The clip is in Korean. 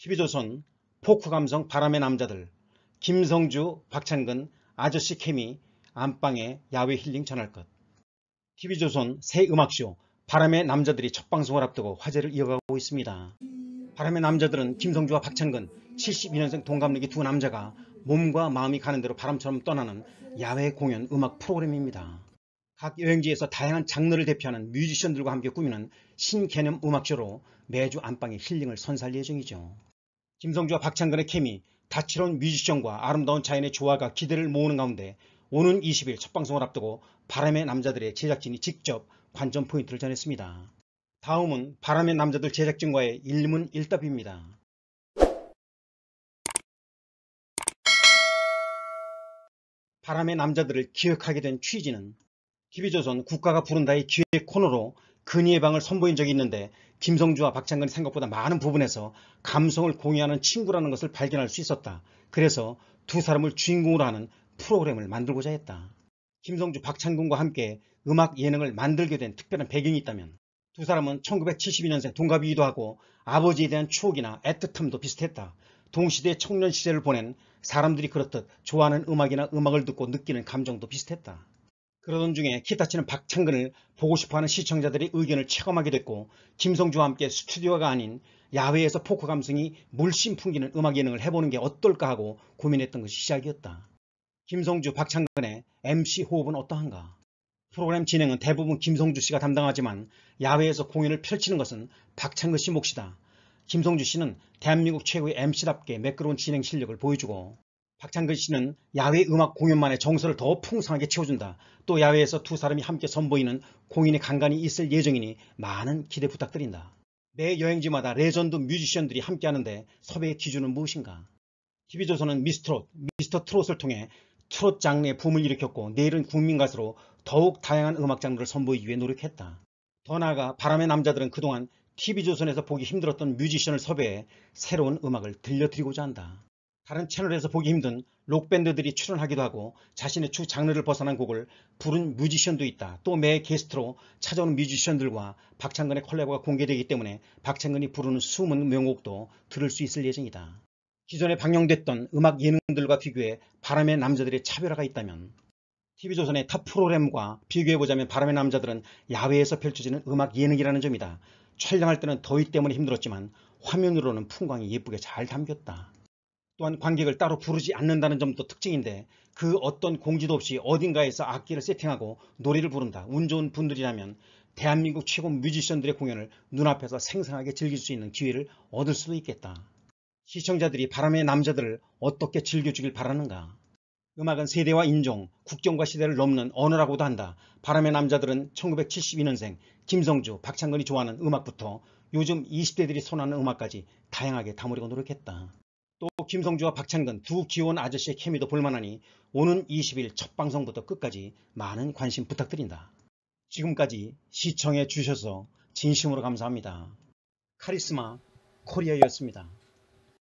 12조선 포크 감성 바람의 남자들 김성주 박찬근 아저씨 케미 안방에 야외 힐링 전할 것 TV조선 새 음악쇼 바람의 남자들이 첫 방송을 앞두고 화제를 이어가고 있습니다. 바람의 남자들은 김성주와 박찬근 72년생 동갑내기 두 남자가 몸과 마음이 가는 대로 바람처럼 떠나는 야외 공연 음악 프로그램입니다. 각 여행지에서 다양한 장르를 대표하는 뮤지션들과 함께 꾸미는 신개념 음악쇼로 매주 안방에 힐링을 선사할 예정이죠. 김성주와 박창근의 케미, 다채로운 뮤지션과 아름다운 자연의 조화가 기대를 모으는 가운데 오는 20일 첫 방송을 앞두고 바람의 남자들의 제작진이 직접 관전 포인트를 전했습니다. 다음은 바람의 남자들 제작진과의 일문일답입니다. 바람의 남자들을 기획하게 된 취지는 TV조선 국가가 부른다의 기획 코너로 근위의 방을 선보인 적이 있는데 김성주와 박찬근이 생각보다 많은 부분에서 감성을 공유하는 친구라는 것을 발견할 수 있었다. 그래서 두 사람을 주인공으로 하는 프로그램을 만들고자 했다. 김성주, 박찬근과 함께 음악 예능을 만들게 된 특별한 배경이 있다면 두 사람은 1972년생 동갑이기도 하고 아버지에 대한 추억이나 애틋함도 비슷했다. 동시대 청년 시절을 보낸 사람들이 그렇듯 좋아하는 음악이나 음악을 듣고 느끼는 감정도 비슷했다. 그러던 중에 기타 치는 박창근을 보고 싶어하는 시청자들의 의견을 체감하게 됐고 김성주와 함께 스튜디오가 아닌 야외에서 포크 감성이 물씬 풍기는 음악 예능을 해보는 게 어떨까 하고 고민했던 것이 시작이었다. 김성주, 박창근의 MC 호흡은 어떠한가? 프로그램 진행은 대부분 김성주 씨가 담당하지만 야외에서 공연을 펼치는 것은 박창근 씨 몫이다. 김성주 씨는 대한민국 최고의 MC답게 매끄러운 진행 실력을 보여주고 박찬근 씨는 야외 음악 공연만의 정서를 더 풍성하게 채워준다. 또 야외에서 두 사람이 함께 선보이는 공인의간간이 있을 예정이니 많은 기대 부탁드린다. 매 여행지마다 레전드 뮤지션들이 함께하는데 섭외의 기준은 무엇인가? TV조선은 미스트롯, 미스터트롯을 통해 트롯 장르의 붐을 일으켰고 내일은 국민 가수로 더욱 다양한 음악 장르를 선보이기 위해 노력했다. 더 나아가 바람의 남자들은 그동안 TV조선에서 보기 힘들었던 뮤지션을 섭외해 새로운 음악을 들려드리고자 한다. 다른 채널에서 보기 힘든 록밴드들이 출연하기도 하고 자신의 주 장르를 벗어난 곡을 부른 뮤지션도 있다. 또 매 게스트로 찾아오는 뮤지션들과 박창근의 콜라보가 공개되기 때문에 박창근이 부르는 숨은 명곡도 들을 수 있을 예정이다. 기존에 방영됐던 음악 예능들과 비교해 바람의 남자들의 차별화가 있다면 TV조선의 탑 프로그램과 비교해보자면 바람의 남자들은 야외에서 펼쳐지는 음악 예능이라는 점이다. 촬영할 때는 더위 때문에 힘들었지만 화면으로는 풍광이 예쁘게 잘 담겼다. 또한 관객을 따로 부르지 않는다는 점도 특징인데 그 어떤 공지도 없이 어딘가에서 악기를 세팅하고 노래를 부른다. 운 좋은 분들이라면 대한민국 최고 뮤지션들의 공연을 눈앞에서 생생하게 즐길 수 있는 기회를 얻을 수도 있겠다. 시청자들이 바람의 남자들을 어떻게 즐겨주길 바라는가? 음악은 세대와 인종, 국경과 시대를 넘는 언어라고도 한다. 바람의 남자들은 1972년생 김성주, 박창근이 좋아하는 음악부터 요즘 20대들이 선호하는 음악까지 다양하게 다무리고 노력했다. 또 김성주와 박찬근 두 귀여운 아저씨의 케미도 볼만하니 오는 20일 첫 방송부터 끝까지 많은 관심 부탁드린다. 지금까지 시청해 주셔서 진심으로 감사합니다. 카리스마 코리아였습니다.